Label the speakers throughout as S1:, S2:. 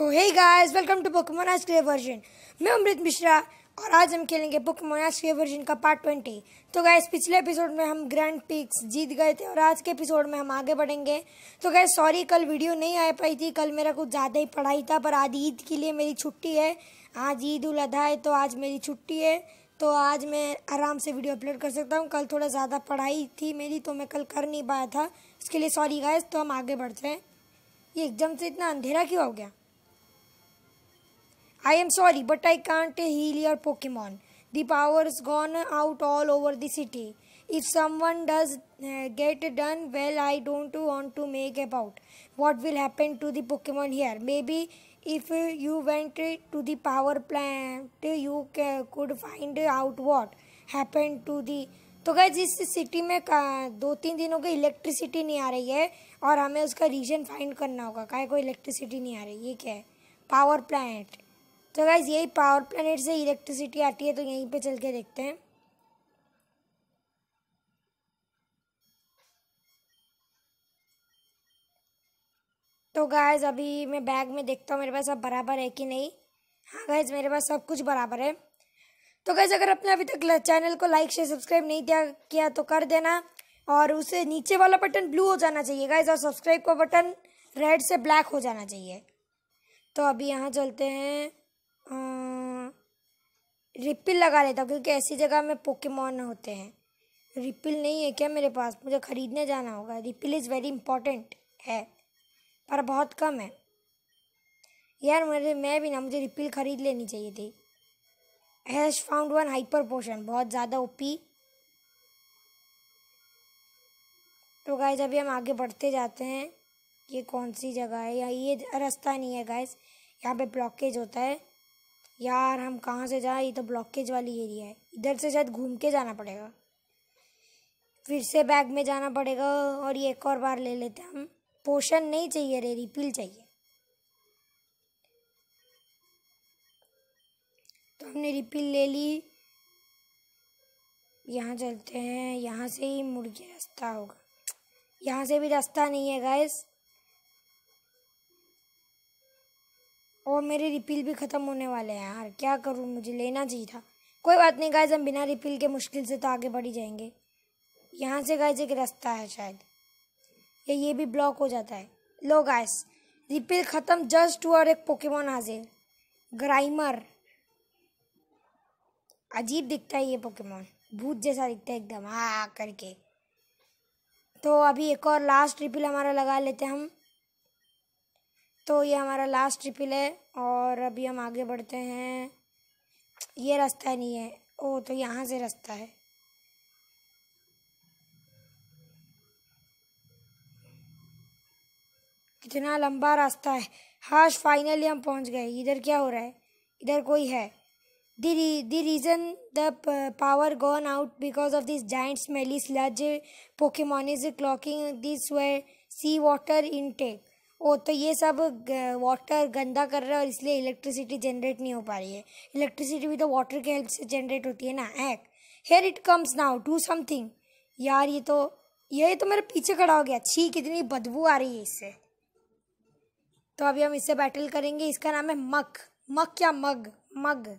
S1: तो hey guys welcome to book मोनाज के वर्जन मैं अमृत मिश्रा और आज हम खेलेंगे बुक मोनाज के वर्जन का पार्ट ट्वेंटी तो गाइस पिछले एपिसोड में हम ग्रैंड पिक्स जीत गए थे और आज के एपिसोड में हम आगे बढ़ेंगे तो गाइस सॉरी कल वीडियो नहीं आ पाई थी कल मेरा कुछ ज़्यादा ही पढ़ाई था पर आज ईद के लिए मेरी छुट्टी है आज ईद उल अधा है तो आज मेरी छुट्टी है तो आज मैं आराम से वीडियो अपलोड कर सकता हूँ कल थोड़ा ज़्यादा पढ़ाई थी मेरी तो मैं कल कर नहीं पाया था उसके लिए सॉरी गाइस तो हम आगे बढ़ते हैं ये एकदम से इतना अंधेरा क्यों हो गया I am sorry, but I can't heal your Pokemon. The power's gone out all over the city. If someone does uh, get done, well, I don't want to make about what will happen to the Pokemon here. Maybe if you went to the power plant, you could find out what happened to the तो guys इस city में दो तीन दिनों की electricity नहीं आ रही है और हमें उसका रीजन फाइंड करना होगा काय को इलेक्ट्रिसिटी नहीं आ रही ये क्या है पावर प्लांट तो गाइज यही पावर प्लानट से इलेक्ट्रिसिटी आती है तो यहीं पे चल के देखते हैं तो गाइज अभी मैं बैग में देखता हूँ मेरे पास सब बराबर है कि नहीं हाँ गाइज मेरे पास सब कुछ बराबर है तो गाइज़ अगर आपने अभी तक चैनल को लाइक शेयर सब्सक्राइब नहीं दिया किया तो कर देना और उसे नीचे वाला बटन ब्लू हो जाना चाहिए गाइज और सब्सक्राइब का बटन रेड से ब्लैक हो जाना चाहिए तो अभी यहाँ चलते हैं रिपिल लगा लेता हूँ क्योंकि ऐसी जगह में पोकेमॉन होते हैं रिपिल नहीं है क्या मेरे पास मुझे ख़रीदने जाना होगा रिपिल इज़ वेरी इंपॉर्टेंट है पर बहुत कम है यार मेरे मैं भी ना मुझे रिपिल ख़रीद लेनी चाहिए थी has found one hyper potion बहुत ज़्यादा ओपी तो गाइज अभी हम आगे बढ़ते जाते हैं ये कौन सी जगह है या ये रास्ता नहीं है गाइज यहाँ पे ब्लॉकेज होता है यार हम कहाँ से जाए ये तो ब्लॉकेज वाली एरिया है इधर से शायद घूम के जाना पड़ेगा फिर से बैग में जाना पड़ेगा और ये एक और बार ले लेते हैं हम पोशन नहीं चाहिए रे रिपिल चाहिए तो हमने रिपिल ले ली यहाँ चलते हैं यहाँ से ही मुड़ के रास्ता होगा यहाँ से भी रास्ता नहीं है गैस और मेरे रिपील भी ख़त्म होने वाले हैं यार क्या करूँ मुझे लेना चाहिए था कोई बात नहीं गाइज हम बिना रिपील के मुश्किल से तो आगे बढ़ ही जाएंगे यहाँ से गाइज एक रास्ता है शायद या ये भी ब्लॉक हो जाता है लो गाइस रिपील ख़त्म जस्ट हुआ और एक पोकेमोन हाजिर ग्राइमर अजीब दिखता है ये पोकेमोन भूत जैसा दिखता है एकदम हाँ करके तो अभी एक और लास्ट रिपील हमारा लगा लेते हैं हम तो ये हमारा लास्ट ट्रिपिल है और अभी हम आगे बढ़ते हैं ये रास्ता नहीं है ओ तो यहाँ से रास्ता है कितना लंबा रास्ता है हाश फाइनली हम पहुँच गए इधर क्या हो रहा है इधर कोई है the reason the power gone out because of this giant smelly sludge Pokemon is clogging this way sea water intake oh तो ये सब वाटर गंदा कर रहा है और इसलिए इलेक्ट्रिसिटी जनरेट नहीं हो पा रही है इलेक्ट्रिसिटी भी तो वाटर के हेल्प से जनरेट होती है ना एक here it comes now do something यार ये तो ये तो मेरे पीछे खड़ा हो गया छी कितनी बदबू आ रही है इससे तो अभी हम इससे बैटल करेंगे इसका नाम है मग मग क्या मग मग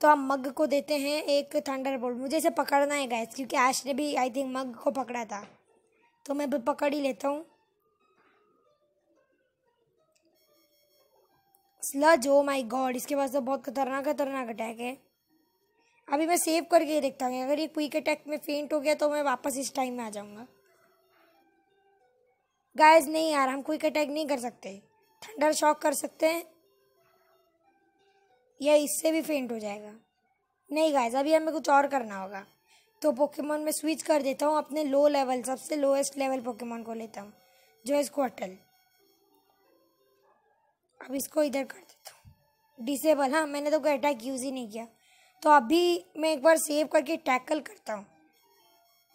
S1: तो हम मग को देते हैं एक थंडर बोल्ट मुझे इसे पकड़ना है गैस क्योंकि ऐश ने भी आई थिंक मग को पकड़ा था तो मैं भी पकड़ ही लेता हूँ स्लज ओ माई गॉड इसके पास तो बहुत खतरनाक खतरनाक अटैक है अभी मैं सेव करके ही देखता हूँ अगर ये क्विक अटैक में फेंट हो गया तो मैं वापस इस टाइम में आ जाऊँगा गाइस नहीं यार हम क्विक अटैक नहीं कर सकते थंडर शॉक कर सकते हैं या इससे भी फेंट हो जाएगा नहीं गाइस अभी हमें कुछ और करना होगा तो पोकेमोन में स्विच कर देता हूँ अपने लो लेवल सबसे लोएस्ट लेवल पोकेमोन को लेता हूँ जो है स्क्वाटल अब इसको इधर कर देता हूँ डिसेबल हाँ मैंने तो कोई अटैक यूज़ ही नहीं किया तो अभी मैं एक बार सेव करके टैकल करता हूँ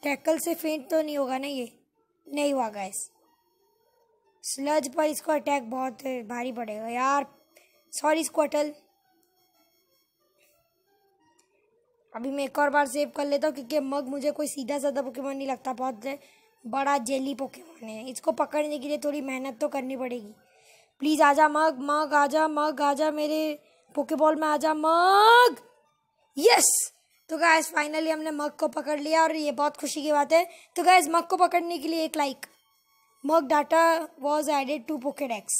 S1: टैकल से फेंट तो नहीं होगा ना ये नहीं हुआ गैस स्लज पर इसको अटैक बहुत भारी पड़ेगा यार सॉरी स्क्वाटल अभी मैं एक और बार सेव कर लेता हूँ क्योंकि मग मुझे कोई सीधा साधा पोकेमोन नहीं लगता बहुत बड़ा जेली पोकेमोन है इसको पकड़ने के लिए थोड़ी मेहनत तो करनी पड़ेगी प्लीज आजा मग मग आजा मग आजा मेरे पोकेबॉल में आजा मग यस तो क्या फाइनली हमने मग को पकड़ लिया और ये बहुत खुशी की बात है तो क्या मग को पकड़ने के लिए एक like Muk data was added to Pokedex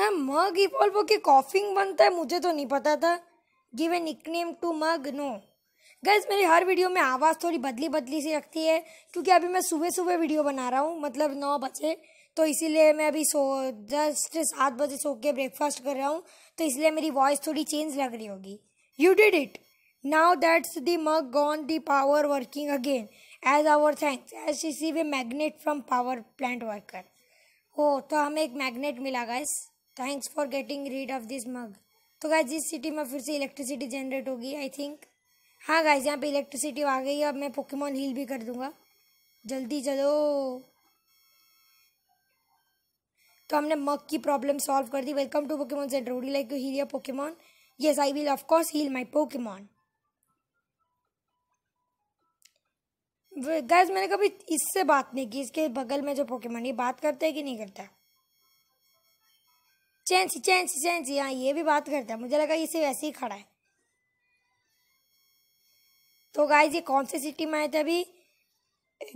S1: हाँ मग इवॉल्व के कॉफिंग बनता है मुझे तो नहीं पता था give a name to Muk no guys मेरी हर वीडियो में आवाज़ थोड़ी बदली बदली सी रखती है क्योंकि अभी मैं सुबह सुबह वीडियो बना रहा हूँ मतलब नौ बजे तो इसीलिए मैं अभी सो जस्ट सात बजे सो के ब्रेकफास्ट कर रहा हूँ तो इसलिए मेरी वॉइस थोड़ी चेंज लग रही होगी you did it now that's the Muk gone the power working again as our thanks Ash received a magnet from power plant worker हो तो हमें एक मैग्नेट मिला guys thanks for getting rid of this Muk तो guys जिस city में फिर से इलेक्ट्रिसिटी जनरेट होगी आई थिंक हाँ गाइज यहाँ पे इलेक्ट्रिसिटी आ गई अब मैं पोकेमॉन हील भी कर दूंगा जल्दी चलो तो हमने मग की प्रॉब्लम सॉल्व कर दी welcome to Pokemon center would you like to heal your Pokemon yes I will of course heal my Pokemon guys मैंने कभी इससे बात नहीं की इसके बगल में जो पोकेमॉन ये बात करता है कि नहीं करता चैंसी चेंसी चेंसी हाँ ये भी बात करता है मुझे लगा इसे वैसे ही खड़ा है तो गाइज ये कौन से सिटी में आए थे अभी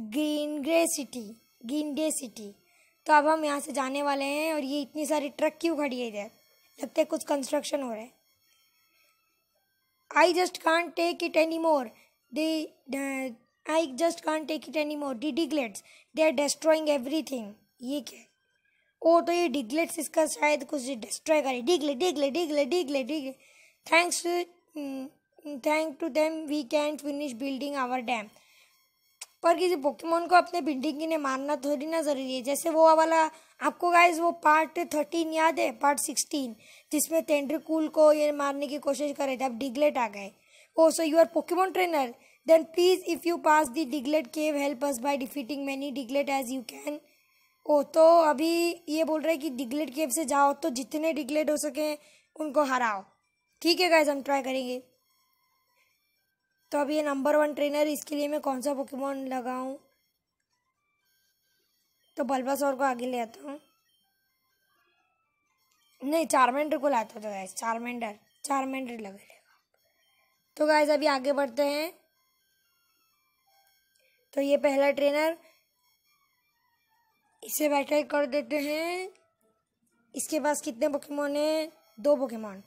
S1: Gringey city Gringey city तो अब हम यहाँ से जाने वाले हैं और ये इतनी सारी ट्रक क्यों खड़ी है इधर लगता है कुछ कंस्ट्रक्शन हो रहा है I just can't take it any more they I just can't take it any more the Digletts they are destroying every thing ये क्या ओ तो ये डिगलेट्स इसका शायद कुछ डिस्ट्रॉय करे Diglett Diglett Diglett Diglett Diglett thanks thank to them we can finish building our dam पर किसी पोकेमोन को अपने बिल्डिंग के लिए मारना थोड़ी ना ज़रूरी है जैसे वो वाला आपको गाइज वो पार्ट थर्टीन याद है पार्ट सिक्सटीन जिसमें तेंड्रिकूल को ये मारने की कोशिश करे थे अब डिगलेट आ गए oh so you are Pokemon trainer then please if you pass the Diglett cave help us by defeating many Diglett as you can oh तो अभी ये बोल रहे हैं कि डिगलेट केव से जाओ तो जितने डिगलेट हो सके उनको हराओ ठीक है गाइज हम ट्राई करेंगे तो अब ये नंबर वन ट्रेनर इसके लिए मैं कौन सा पोकेमोन लगाऊं तो बल्बासोर को आगे ले आता हूँ नहीं चारमेंडर को लाता था गैस चारमेंडर चारमेंडर लगा लेगा तो गैस अभी आगे बढ़ते हैं तो ये पहला ट्रेनर इसे बैठे कर देते हैं इसके पास कितने पोकेमोन हैं दो पोकेमोन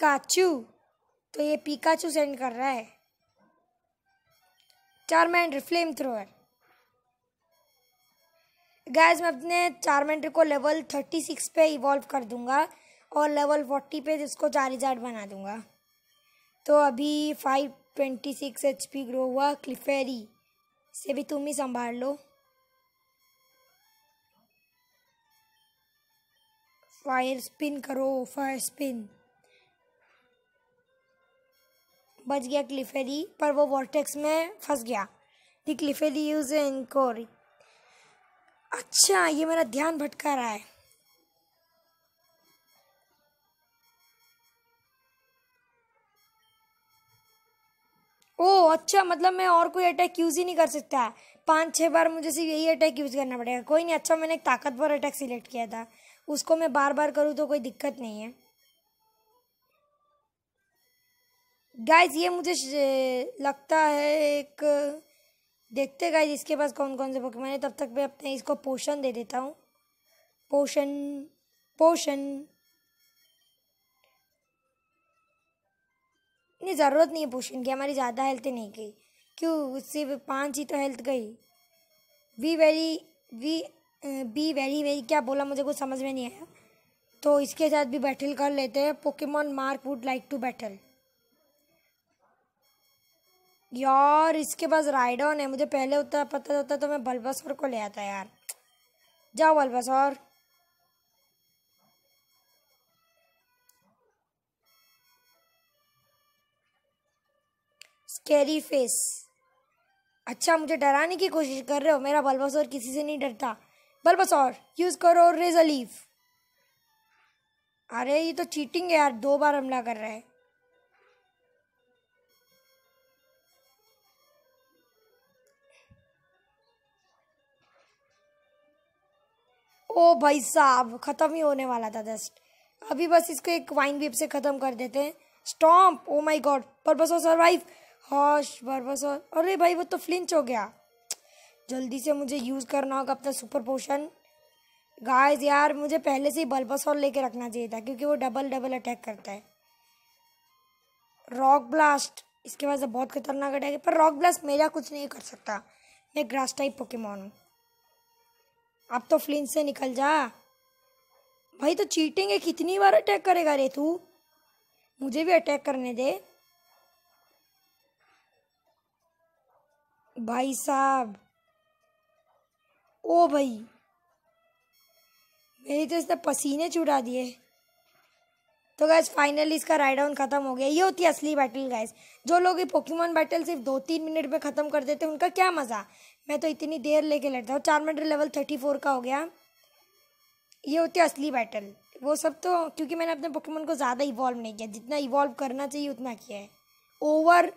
S1: काचू तो ये पिकाचू सेंड कर रहा है चार्मेंड्री फ्लेम थ्रोअर गैस मैं अपने चार्मेंड्री को लेवल थर्टी सिक्स पे इवॉल्व कर दूंगा और लेवल फोर्टी पे इसको चार हजार बना दूंगा तो अभी five twenty six H P grow हुआ क्लिफेरी से भी तुम ही संभाल लो फायर स्पिन करो फायर स्पिन बच गया क्लिफेरी पर वो वॉर्टेक्स में फंस गया दी क्लिफेरी यूज इंकोरी अच्छा ये मेरा ध्यान भटका रहा है ओ अच्छा मतलब मैं और कोई अटैक यूज़ ही नहीं कर सकता है पाँच छः बार मुझे सिर्फ यही अटैक यूज़ करना पड़ेगा कोई नहीं अच्छा मैंने एक ताकतवर अटैक सिलेक्ट किया था उसको मैं बार बार करूँ तो कोई दिक्कत नहीं है गाइज ये मुझे लगता है एक देखते गाइज इसके पास कौन कौन से पोकेमोन है तब तक मैं अपने इसको पोषण दे देता हूँ पोषण पोषण नहीं ज़रूरत नहीं है पोषण की हमारी ज़्यादा हेल्थ नहीं गई क्यों उससे पाँच ही तो हेल्थ गई we very we be very very क्या बोला मुझे कुछ समझ में नहीं आया तो इसके साथ भी बैटल कर लेते हैं Pokemon Mark would like to battle यार इसके पास राइडॉन है मुझे पहले उतना पता होता तो मैं बल्बासोर को ले आता यार जाओ बल्बासोर स्केरी फेस अच्छा मुझे डराने की कोशिश कर रहे हो मेरा बल्बासोर किसी से नहीं डरता बल्बासोर यूज़ करो रेजलीफ अरे ये तो चीटिंग है यार दो बार हमला कर रहा है ओ भाई साहब ख़त्म ही होने वाला था जस्ट अभी बस इसको एक वाइन वेब से ख़त्म कर देते हैं स्टॉम्प ओ माई गॉड बर्बस और सर्वाइव हॉश बर्बस और अरे भाई वो तो फ्लिंच हो गया जल्दी से मुझे यूज़ करना होगा अपना सुपर पोशन गाइस यार मुझे पहले से ही बल्बस और लेके रखना चाहिए था क्योंकि वो डबल डबल अटैक करता है रॉक ब्लास्ट इसके बाद बहुत खतरनाक अटैक है पर रॉक ब्लास्ट मेरा कुछ नहीं कर सकता मैं ग्रास टाइप पोकेमोन हूँ अब तो फ्लिन से निकल जा भाई तो चीटिंग है कितनी बार अटैक करेगा रे तू मुझे भी अटैक करने दे भाई साहब ओ भाई मेरी तो इसने पसीने चुरा दिए तो गैस फाइनली इसका राइड डाउन खत्म हो गया ये होती है असली बैटल गैस जो लोग ये पोकेमोन बैटल सिर्फ दो तीन मिनट में ख़त्म कर देते हैं उनका क्या मज़ा मैं तो इतनी देर लेके लड़ता हूँ चार चार्मेंडर लेवल थर्टी फोर का हो गया ये होते असली बैटल वो सब तो क्योंकि मैंने अपने पोकेमोन को ज़्यादा इवॉल्व नहीं किया जितना इवॉल्व करना चाहिए उतना किया है ओवर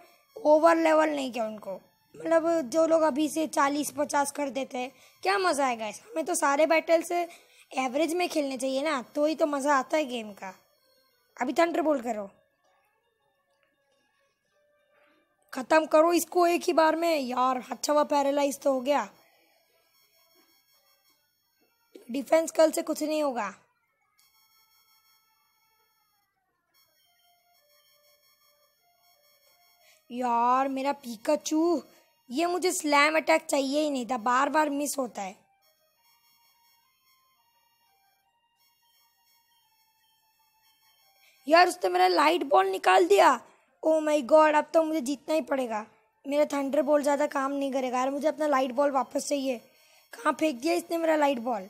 S1: ओवर लेवल नहीं किया उनको मतलब जो लोग अभी से चालीस पचास कर देते हैं क्या मज़ा आएगा ऐसा हमें तो सारे बैटल्स एवरेज में खेलने चाहिए ना तो ही तो मज़ा आता है गेम का अभी थंडर बोल करो ख़त्म करो इसको एक ही बार में यार अच्छा हुआ पैरालाइज तो हो गया डिफेंस कल से कुछ नहीं होगा यार मेरा पीकाचू ये मुझे स्लैम अटैक चाहिए ही नहीं था बार बार मिस होता है यार उसने मेरा लाइट बॉल निकाल दिया ओ माई गॉड अब तो मुझे जीतना ही पड़ेगा मेरा थंडर बॉल ज़्यादा काम नहीं करेगा यार मुझे अपना लाइट बॉल वापस चाहिए कहाँ फेंक दिया इसने मेरा लाइट बॉल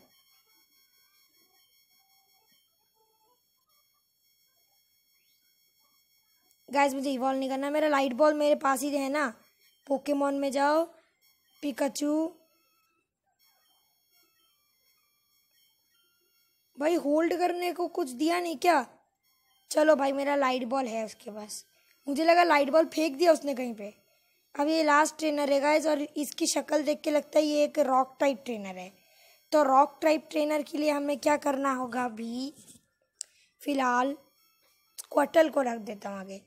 S1: गैस मुझे इवॉल्व नहीं करना मेरा लाइट बॉल मेरे पास ही है ना पोकेमोन में जाओ पिकाचू भाई होल्ड करने को कुछ दिया नहीं क्या चलो भाई मेरा लाइट बॉल है उसके पास मुझे लगा लाइट बॉल फेंक दिया उसने कहीं पे अब ये लास्ट ट्रेनर है गाइज और इसकी शक्ल देख के लगता है ये एक रॉक टाइप ट्रेनर है तो रॉक टाइप ट्रेनर के लिए हमें क्या करना होगा अभी फिलहाल क्वाटल को रख देता हूँ आगे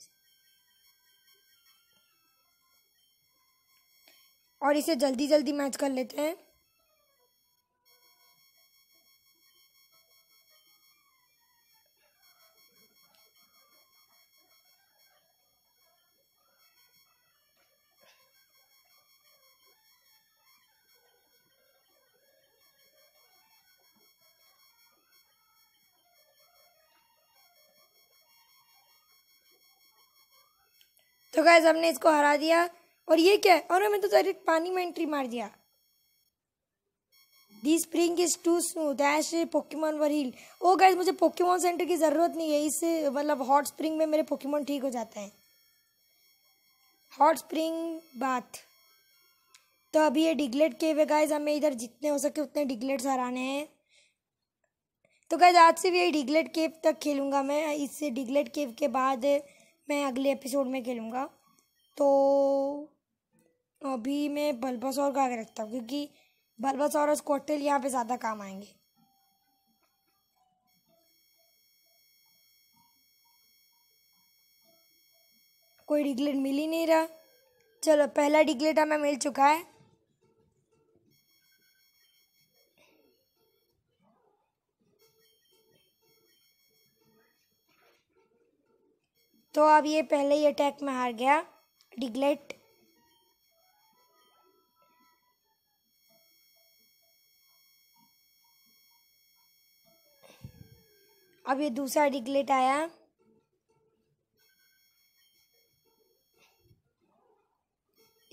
S1: और इसे जल्दी जल्दी मैच कर लेते हैं गैस हमने इसको हरा दिया और ये क्या है और हमें तो डायरेक्ट पानी में एंट्री मार दिया the spring is too smooth Ash Pokemon were heal oh guys मुझे पोकेमोन सेंटर की ज़रूरत नहीं है इस मतलब हॉट स्प्रिंग में मेरे पोकेमोन ठीक हो जाते हैं हॉट स्प्रिंग बाथ तो अभी ये डिगलेट के हुए गाइज हमें इधर जितने हो सके उतने डिगलेट्स हराने हैं तो गाइज आज से भी यही डिगलेट केव तक खेलूँगा मैं इससे डिगलेट केव के बाद मैं अगले एपिसोड में खेलूँगा तो अभी मैं बलबस और का रखता हूँ क्योंकि बलबस और स्कॉटेल यहाँ पे ज़्यादा काम आएंगे कोई डिग्लेट मिल ही नहीं रहा चलो पहला डिग्लेट हमें मिल चुका है तो अब ये पहले ही अटैक में हार गया डिगलेट अब ये दूसरा डिगलेट आया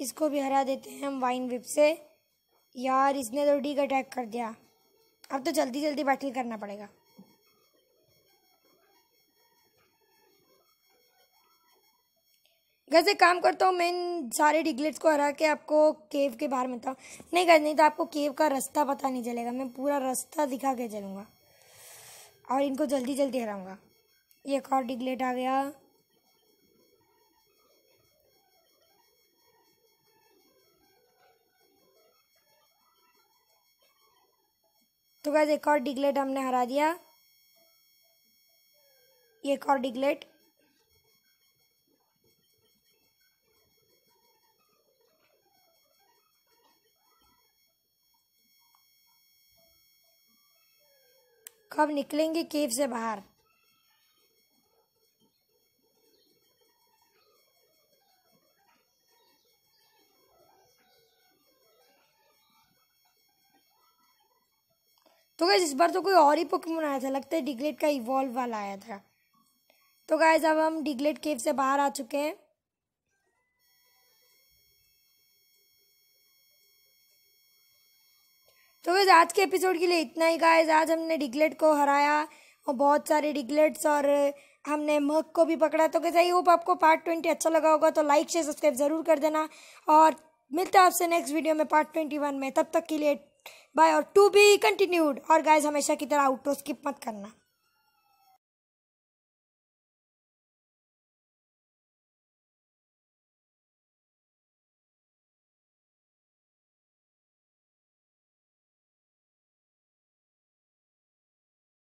S1: इसको भी हरा देते हैं हम वाइन विप से यार इसने तो डिग अटैक कर दिया अब तो जल्दी जल्दी बैटल करना पड़ेगा गैस एक काम करता हूँ मैं इन सारे डिगलेट्स को हरा के आपको केव के बाहर मिलता हूँ नहीं गैस नहीं तो आपको केव का रास्ता पता नहीं चलेगा मैं पूरा रास्ता दिखा के चलूँगा और इनको जल्दी जल्दी हराऊँगा ये एक और डिगलेट आ गया तो गैस एक और डिगलेट हमने हरा दिया ये एक और डिगलेट कब निकलेंगे केव से बाहर तो गैस इस बार तो कोई और ही पोकेमोन आया था लगता है डिग्लेट का इवॉल्व वाला आया था तो गैस अब हम डिग्लेट केव से बाहर आ चुके हैं तो वैसे आज के एपिसोड के लिए इतना ही गाइस आज हमने डिगलेट को हराया और बहुत सारे डिगलेट्स और हमने मग को भी पकड़ा तो कैसे आई होप आपको पार्ट ट्वेंटी अच्छा लगा होगा तो लाइक शेयर सब्सक्राइब ज़रूर कर देना और मिलते हैं आपसे नेक्स्ट वीडियो में पार्ट ट्वेंटी वन में तब तक के लिए बाय और टू बी कंटिन्यूड और गाइज हमेशा की तरह आउट स्किप मत करना